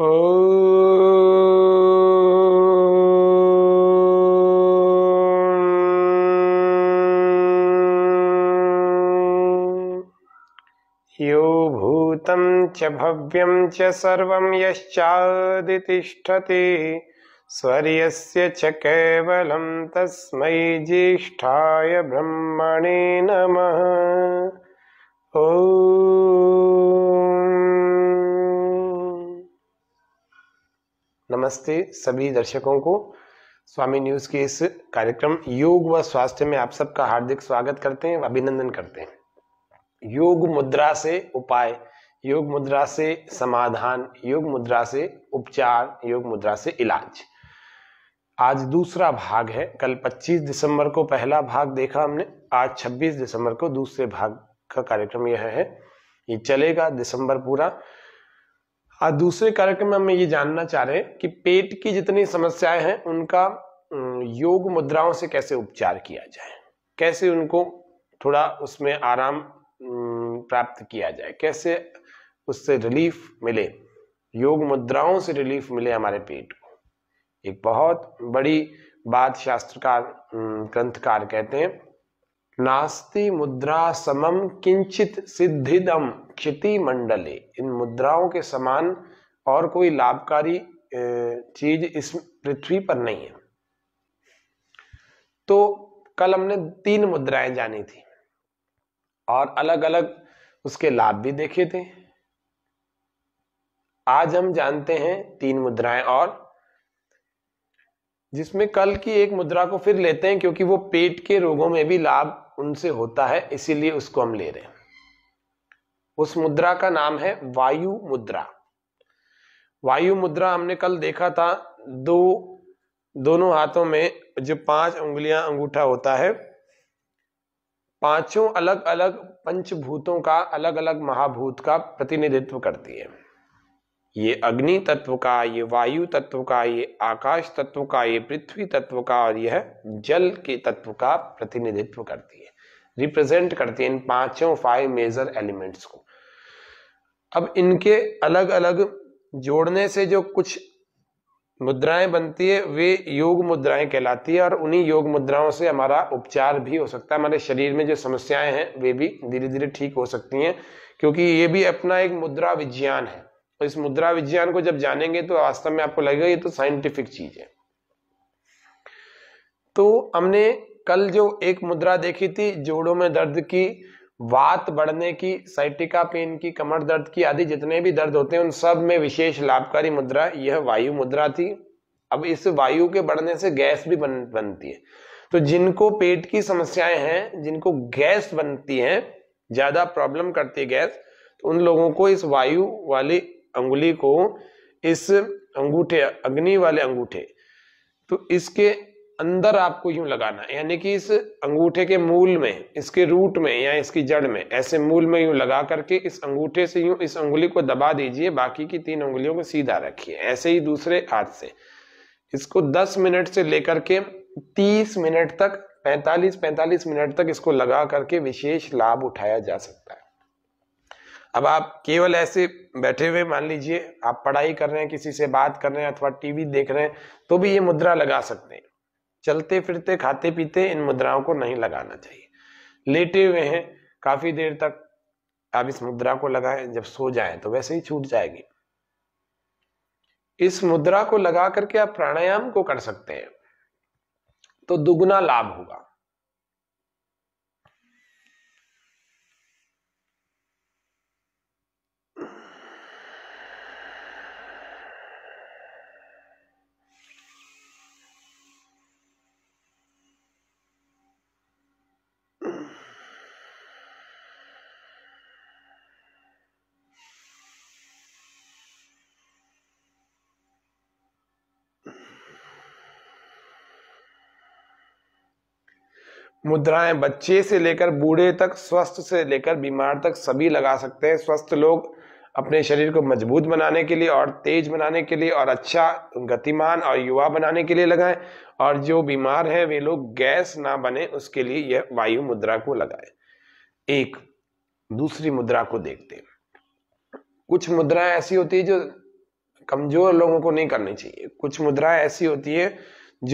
यो भूतं च भव्यं च सर्वं यश्चादितिष्ठति स्वर्यस्य च केवलं तस्मै ज्येष्ठाय ब्रह्मणे नमः ओ नमस्ते सभी दर्शकों को स्वामी न्यूज़ के इस कार्यक्रम योग व स्वास्थ्य में आप सबका हार्दिक स्वागत करते हैं अभिनंदन करते हैं योग मुद्रा से उपाय योग मुद्रा से समाधान योग मुद्रा से उपचार योग मुद्रा से इलाज आज दूसरा भाग है कल 25 दिसंबर को पहला भाग देखा हमने आज 26 दिसंबर को दूसरे भाग का कार्यक्रम यह है ये चलेगा दिसंबर पूरा और दूसरे कार्यक्रम में हम ये जानना चाह रहे हैं कि पेट की जितनी समस्याएं हैं उनका योग मुद्राओं से कैसे उपचार किया जाए कैसे उनको थोड़ा उसमें आराम प्राप्त किया जाए कैसे उससे रिलीफ मिले योग मुद्राओं से रिलीफ मिले हमारे पेट को एक बहुत बड़ी बात शास्त्रकार ग्रंथकार कहते हैं नास्ति मुद्रा समम किंचित सिद्धिदम क्षिति मंडले इन मुद्राओं के समान और कोई लाभकारी चीज इस पृथ्वी पर नहीं है तो कल हमने तीन मुद्राएं जानी थी और अलग अलग उसके लाभ भी देखे थे आज हम जानते हैं तीन मुद्राएं और जिसमें कल की एक मुद्रा को फिर लेते हैं क्योंकि वो पेट के रोगों में भी लाभ उनसे होता है इसीलिए उसको हम ले रहे हैं उस मुद्रा का नाम है वायु मुद्रा वायु मुद्रा हमने कल देखा था दो दोनों हाथों में जो पांच उंगलियां अंगूठा होता है पांचों अलग अलग पंचभूतों का अलग अलग महाभूत का प्रतिनिधित्व करती है ये अग्नि तत्व का ये वायु तत्व का ये आकाश तत्व का ये पृथ्वी तत्व का और यह जल के तत्व का प्रतिनिधित्व करती है रिप्रेजेंट करती है इन पांचों फाइव मेजर एलिमेंट्स को अब इनके अलग अलग जोड़ने से जो कुछ मुद्राएं बनती है वे योग मुद्राएं कहलाती है और उन्हीं योग मुद्राओं से हमारा उपचार भी हो सकता है हमारे शरीर में जो समस्याएं हैं वे भी धीरे धीरे ठीक हो सकती हैं क्योंकि ये भी अपना एक मुद्रा विज्ञान है और तो इस मुद्रा विज्ञान को जब जानेंगे तो वास्तव में आपको लगेगा ये तो साइंटिफिक चीज है तो हमने कल जो एक मुद्रा देखी थी जोड़ों में दर्द की वात बढ़ने की साइटिका पेन की कमर दर्द की आदि जितने भी दर्द होते हैं उन सब में विशेष लाभकारी मुद्रा यह वायु मुद्रा थी अब इस वायु के बढ़ने से गैस भी बन बनती है तो जिनको पेट की समस्याएं हैं जिनको गैस बनती है ज्यादा प्रॉब्लम करती है गैस तो उन लोगों को इस वायु वाली अंगुली को इस अंगूठे अग्नि वाले अंगूठे तो इसके अंदर आपको यूं लगाना है यानी कि इस अंगूठे के मूल में इसके रूट में या इसकी जड़ में ऐसे मूल में यूं लगा करके इस अंगूठे से यूं इस अंगुली को दबा दीजिए बाकी की तीन उंगलियों को सीधा रखिए ऐसे ही दूसरे हाथ से इसको 10 मिनट से लेकर के 30 मिनट तक 45-45 मिनट तक इसको लगा करके विशेष लाभ उठाया जा सकता है अब आप केवल ऐसे बैठे हुए मान लीजिए आप पढ़ाई कर रहे हैं किसी से बात कर रहे हैं अथवा टीवी देख रहे हैं तो भी ये मुद्रा लगा सकते हैं चलते फिरते खाते पीते इन मुद्राओं को नहीं लगाना चाहिए लेटे हुए हैं काफी देर तक आप इस मुद्रा को लगाएं जब सो जाएं तो वैसे ही छूट जाएगी इस मुद्रा को लगा करके आप प्राणायाम को कर सकते हैं तो दुगुना लाभ होगा मुद्राएं बच्चे से लेकर बूढ़े तक स्वस्थ से लेकर बीमार तक सभी लगा सकते हैं स्वस्थ लोग अपने शरीर को मजबूत बनाने के लिए और तेज बनाने के लिए और अच्छा गतिमान और युवा बनाने के लिए लगाएं और जो बीमार है वे लोग गैस ना बने उसके लिए यह वायु मुद्रा को लगाए एक दूसरी मुद्रा को देखते कुछ मुद्राएं ऐसी होती है जो कमजोर लोगों को नहीं करनी चाहिए कुछ मुद्राएं ऐसी होती है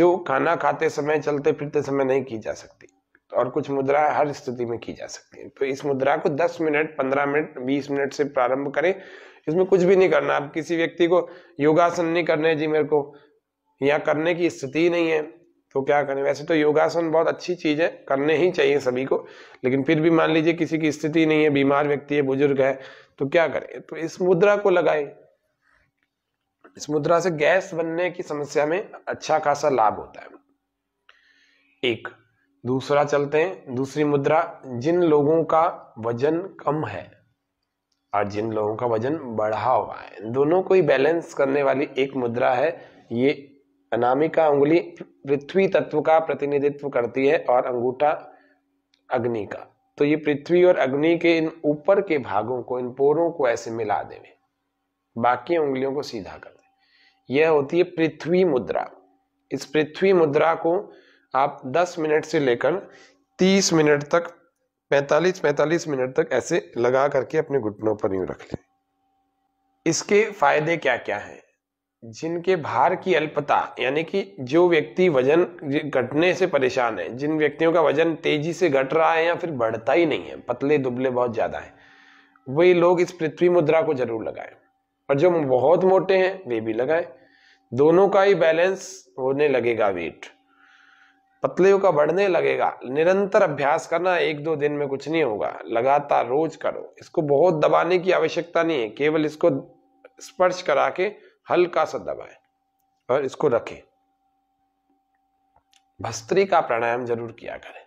जो खाना खाते समय चलते फिरते समय नहीं की जा सकती और कुछ मुद्रा हर स्थिति में की जा सकती है तो इस मुद्रा को 10 मिनट 15 मिनट 20 मिनट से प्रारंभ करें इसमें कुछ भी नहीं करना आप किसी व्यक्ति को योगासन नहीं करने जी मेरे को या करने की स्थिति नहीं है तो क्या करें वैसे तो योगासन बहुत अच्छी चीज़ है करने ही चाहिए सभी को लेकिन फिर भी मान लीजिए किसी की स्थिति नहीं है बीमार व्यक्ति है बुजुर्ग है तो क्या करें तो इस मुद्रा को लगाए इस मुद्रा से गैस बनने की समस्या में अच्छा खासा लाभ होता है एक दूसरा चलते हैं दूसरी मुद्रा जिन लोगों का वजन कम है और जिन लोगों का वजन बढ़ा हुआ है दोनों को ही बैलेंस करने वाली एक मुद्रा है ये अनामिका उंगली पृथ्वी तत्व का प्रतिनिधित्व करती है और अंगूठा अग्नि का तो ये पृथ्वी और अग्नि के इन ऊपर के भागों को इन पोरों को ऐसे मिला देवे बाकी उंगलियों को सीधा कर दे यह होती है पृथ्वी मुद्रा इस पृथ्वी मुद्रा को आप 10 मिनट से लेकर 30 मिनट तक 45-45 मिनट तक ऐसे लगा करके अपने घुटनों पर यूं रख लें इसके फायदे क्या क्या हैं जिनके भार की अल्पता यानी कि जो व्यक्ति वजन घटने से परेशान है जिन व्यक्तियों का वजन तेजी से घट रहा है या फिर बढ़ता ही नहीं है पतले दुबले बहुत ज़्यादा है वे लोग इस पृथ्वी मुद्रा को जरूर लगाएं और जो बहुत मोटे हैं वे भी लगाएं दोनों का ही बैलेंस होने लगेगा वेट पतलियों का बढ़ने लगेगा निरंतर अभ्यास करना एक दो दिन में कुछ नहीं होगा लगातार रोज करो इसको बहुत दबाने की आवश्यकता नहीं है केवल इसको स्पर्श करा के हल्का सा दबाए और इसको रखें भस्त्री का प्राणायाम जरूर किया करें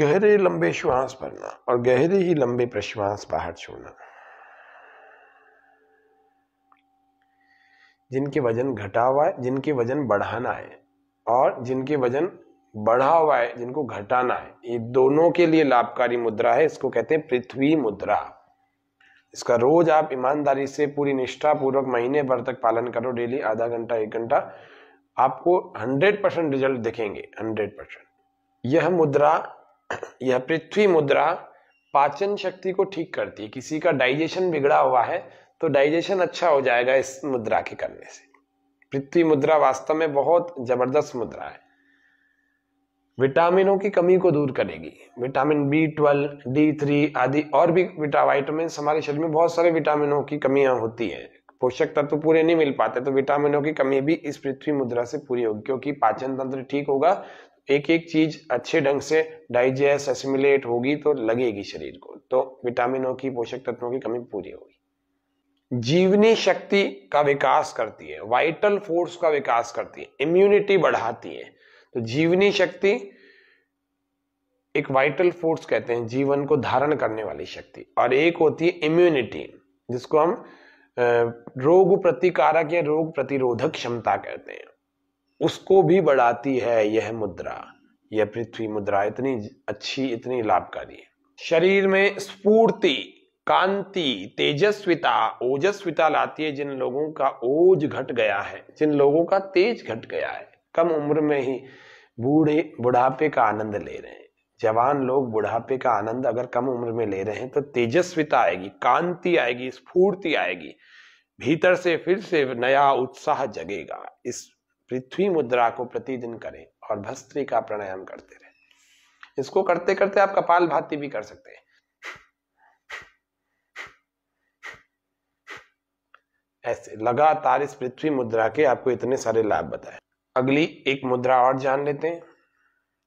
गहरे लंबे श्वास भरना और गहरे ही लंबे प्रश्वास बाहर छोड़ना जिनके वजन घटा हुआ है जिनके वजन बढ़ाना है और जिनके वजन बढ़ा हुआ है जिनको घटाना है ये दोनों के लिए लाभकारी मुद्रा है इसको कहते हैं पृथ्वी मुद्रा इसका रोज आप ईमानदारी से पूरी निष्ठा पूर्वक महीने भर तक पालन करो डेली आधा घंटा एक घंटा आपको हंड्रेड परसेंट रिजल्ट दिखेंगे हंड्रेड परसेंट यह मुद्रा यह पृथ्वी मुद्रा पाचन शक्ति को ठीक करती है किसी का डाइजेशन बिगड़ा हुआ है तो डाइजेशन अच्छा हो जाएगा इस मुद्रा के करने से पृथ्वी मुद्रा वास्तव में बहुत जबरदस्त मुद्रा है विटामिनों की कमी को दूर करेगी vitamin B twelve D three आदि और भी वाइटामिन हमारे शरीर में बहुत सारे विटामिनों की कमियां होती है पोषक तत्व तो पूरे नहीं मिल पाते तो विटामिनों की कमी भी इस पृथ्वी मुद्रा से पूरी होगी क्योंकि पाचन तंत्र ठीक होगा एक एक चीज अच्छे ढंग से डाइजेस्ट एसिमुलेट होगी तो लगेगी शरीर को तो विटामिनों की पोषक तत्वों की कमी पूरी होगी जीवनी शक्ति का विकास करती है वाइटल फोर्स का विकास करती है इम्यूनिटी बढ़ाती है तो जीवनी शक्ति एक वाइटल फोर्स कहते हैं जीवन को धारण करने वाली शक्ति और एक होती है इम्यूनिटी जिसको हम रोग प्रतिकारक या रोग प्रतिरोधक क्षमता कहते हैं उसको भी बढ़ाती है यह मुद्रा यह पृथ्वी मुद्रा इतनी अच्छी इतनी लाभकारी है शरीर में स्फूर्ति कांति तेजस्विता ओजस्विता लाती है जिन लोगों का ओज घट गया है जिन लोगों का तेज घट गया है कम उम्र में ही बूढ़े बुढ़ापे का आनंद ले रहे हैं जवान लोग बुढ़ापे का आनंद अगर कम उम्र में ले रहे हैं तो तेजस्विता आएगी कांति आएगी स्फूर्ति आएगी भीतर से फिर से नया उत्साह जगेगा इस पृथ्वी मुद्रा को प्रतिदिन करें और भस्त्री का प्राणायाम करते रहें इसको करते करते आप कपाल भाती भी कर सकते हैं ऐसे लगातार इस पृथ्वी मुद्रा के आपको इतने सारे लाभ बताए अगली एक मुद्रा और जान लेते हैं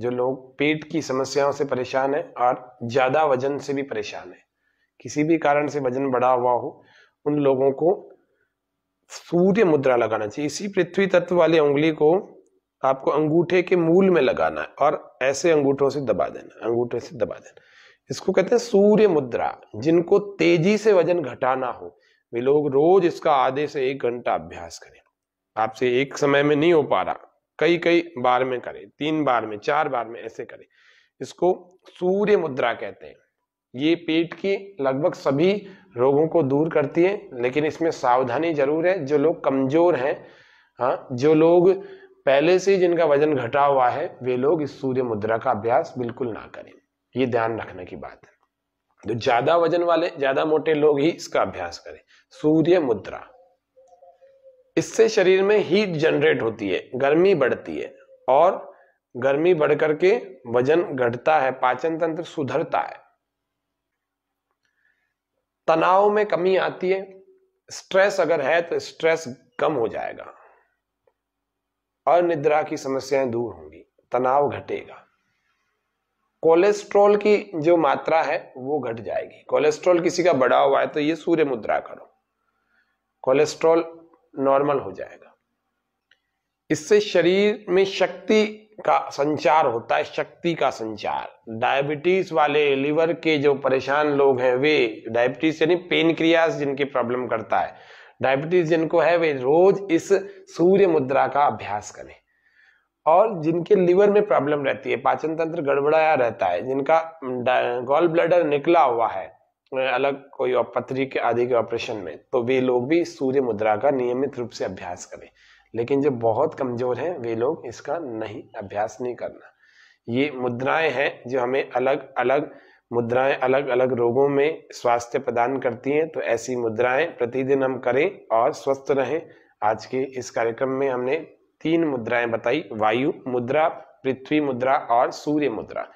जो लोग पेट की समस्याओं से परेशान है और ज्यादा वजन से भी परेशान है किसी भी कारण से वजन बढ़ा हुआ हो उन लोगों को सूर्य मुद्रा लगाना चाहिए इसी पृथ्वी तत्व वाली उंगली को आपको अंगूठे के मूल में लगाना है और ऐसे अंगूठों से दबा देना अंगूठे से दबा देना इसको कहते हैं सूर्य मुद्रा जिनको तेजी से वजन घटाना हो वे लोग रोज इसका आधे से एक घंटा अभ्यास करें आपसे एक समय में नहीं हो पा रहा कई कई बार में करें तीन बार में चार बार में ऐसे करें इसको सूर्य मुद्रा कहते हैं ये पेट की लगभग सभी रोगों को दूर करती है लेकिन इसमें सावधानी जरूर है जो लोग कमज़ोर हैं हाँ जो लोग पहले से जिनका वजन घटा हुआ है वे लोग इस सूर्य मुद्रा का अभ्यास बिल्कुल ना करें ये ध्यान रखने की बात है तो ज़्यादा वजन वाले ज़्यादा मोटे लोग ही इसका अभ्यास करें सूर्य मुद्रा इससे शरीर में हीट जनरेट होती है गर्मी बढ़ती है और गर्मी बढ़ करके वजन घटता है पाचन तंत्र सुधरता है तनाव में कमी आती है स्ट्रेस अगर है तो स्ट्रेस कम हो जाएगा और निद्रा की समस्याएं दूर होंगी तनाव घटेगा कोलेस्ट्रॉल की जो मात्रा है वो घट जाएगी कोलेस्ट्रॉल किसी का बढ़ा हुआ है तो ये सूर्य मुद्रा करो कोलेस्ट्रॉल नॉर्मल हो जाएगा इससे शरीर में शक्ति का संचार होता है शक्ति का संचार डायबिटीज वाले लिवर के जो परेशान लोग हैं वे डायबिटीज यानी पेन क्रियाज जिनकी प्रॉब्लम करता है डायबिटीज जिनको है वे रोज इस सूर्य मुद्रा का अभ्यास करें और जिनके लिवर में प्रॉब्लम रहती है पाचन तंत्र गड़बड़ाया रहता है जिनका गॉल ब्लडर निकला हुआ है अलग कोई पथरी के आदि के ऑपरेशन में तो वे लोग भी सूर्य मुद्रा का नियमित रूप से अभ्यास करें लेकिन जो बहुत कमज़ोर हैं वे लोग इसका नहीं अभ्यास नहीं करना ये मुद्राएं हैं जो हमें अलग अलग मुद्राएं अलग अलग रोगों में स्वास्थ्य प्रदान करती हैं तो ऐसी मुद्राएं प्रतिदिन हम करें और स्वस्थ रहें आज के इस कार्यक्रम में हमने तीन मुद्राएं बताई वायु मुद्रा पृथ्वी मुद्रा और सूर्य मुद्रा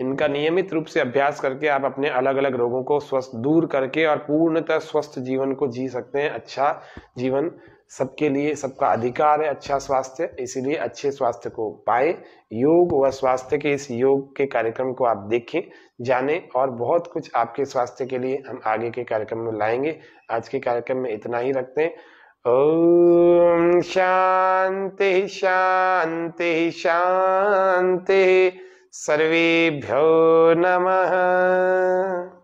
इनका नियमित रूप से अभ्यास करके आप अपने अलग अलग रोगों को स्वस्थ दूर करके और पूर्णतः स्वस्थ जीवन को जी सकते हैं अच्छा जीवन सबके लिए सबका अधिकार है अच्छा स्वास्थ्य इसीलिए अच्छे स्वास्थ्य को पाए योग व स्वास्थ्य के इस योग के कार्यक्रम को आप देखें जानें और बहुत कुछ आपके स्वास्थ्य के लिए हम आगे के कार्यक्रम में लाएंगे आज के कार्यक्रम में इतना ही रखते हैं ओ शांति शांति शांति सर्वेभ्यो नमः